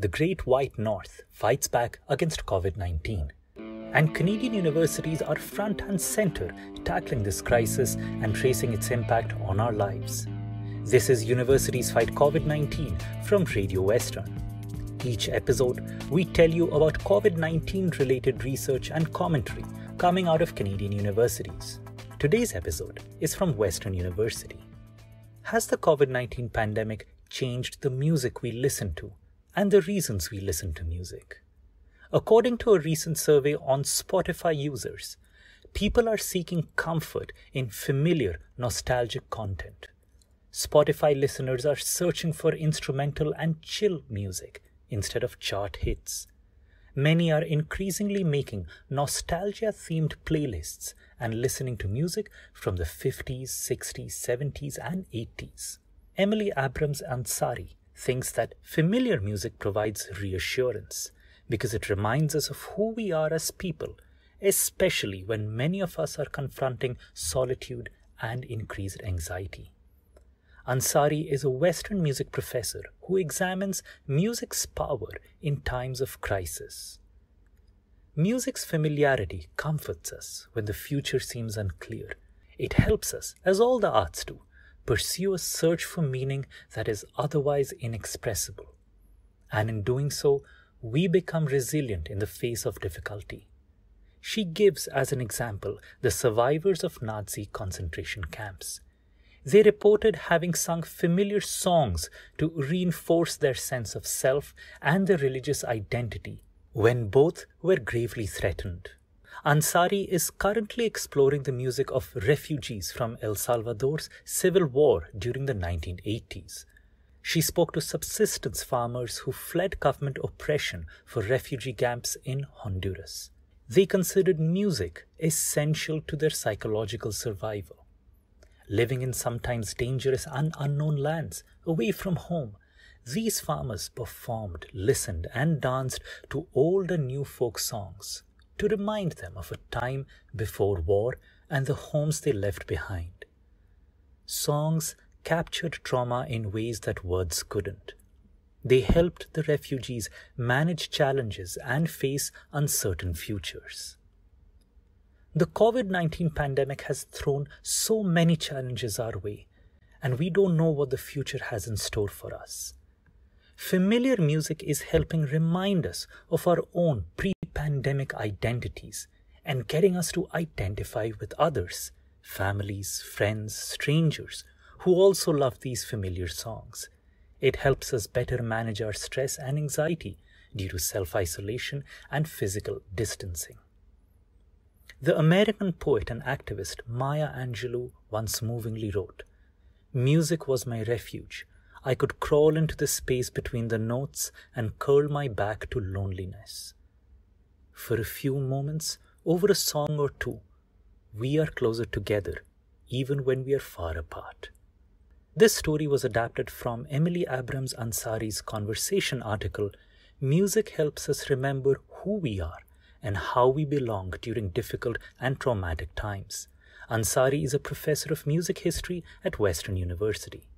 the Great White North fights back against COVID 19. And Canadian universities are front and center tackling this crisis and tracing its impact on our lives. This is Universities Fight COVID 19 from Radio Western. Each episode, we tell you about COVID 19 related research and commentary coming out of Canadian universities. Today's episode is from Western University. Has the COVID 19 pandemic changed the music we listen to and the reasons we listen to music. According to a recent survey on Spotify users, people are seeking comfort in familiar, nostalgic content. Spotify listeners are searching for instrumental and chill music instead of chart hits. Many are increasingly making nostalgia themed playlists and listening to music from the 50s, 60s, 70s, and 80s. Emily Abrams Ansari thinks that familiar music provides reassurance because it reminds us of who we are as people, especially when many of us are confronting solitude and increased anxiety. Ansari is a Western music professor who examines music's power in times of crisis. Music's familiarity comforts us when the future seems unclear. It helps us, as all the arts do, pursue a search for meaning that is otherwise inexpressible. And in doing so, we become resilient in the face of difficulty. She gives as an example the survivors of Nazi concentration camps. They reported having sung familiar songs to reinforce their sense of self and their religious identity when both were gravely threatened. Ansari is currently exploring the music of refugees from El Salvador's civil war during the 1980s. She spoke to subsistence farmers who fled government oppression for refugee camps in Honduras. They considered music essential to their psychological survival. Living in sometimes dangerous and unknown lands, away from home, these farmers performed, listened, and danced to old and new folk songs to remind them of a time before war and the homes they left behind. Songs captured trauma in ways that words couldn't. They helped the refugees manage challenges and face uncertain futures. The COVID 19 pandemic has thrown so many challenges our way, and we don't know what the future has in store for us. Familiar music is helping remind us of our own pre pandemic identities and getting us to identify with others, families, friends, strangers, who also love these familiar songs. It helps us better manage our stress and anxiety due to self isolation and physical distancing. The American poet and activist Maya Angelou once movingly wrote Music was my refuge. I could crawl into the space between the notes and curl my back to loneliness for a few moments over a song or two, we are closer together, even when we are far apart. This story was adapted from Emily Abrams Ansari's conversation article, Music Helps Us Remember Who We Are and How We Belong During Difficult and Traumatic Times. Ansari is a professor of music history at Western University.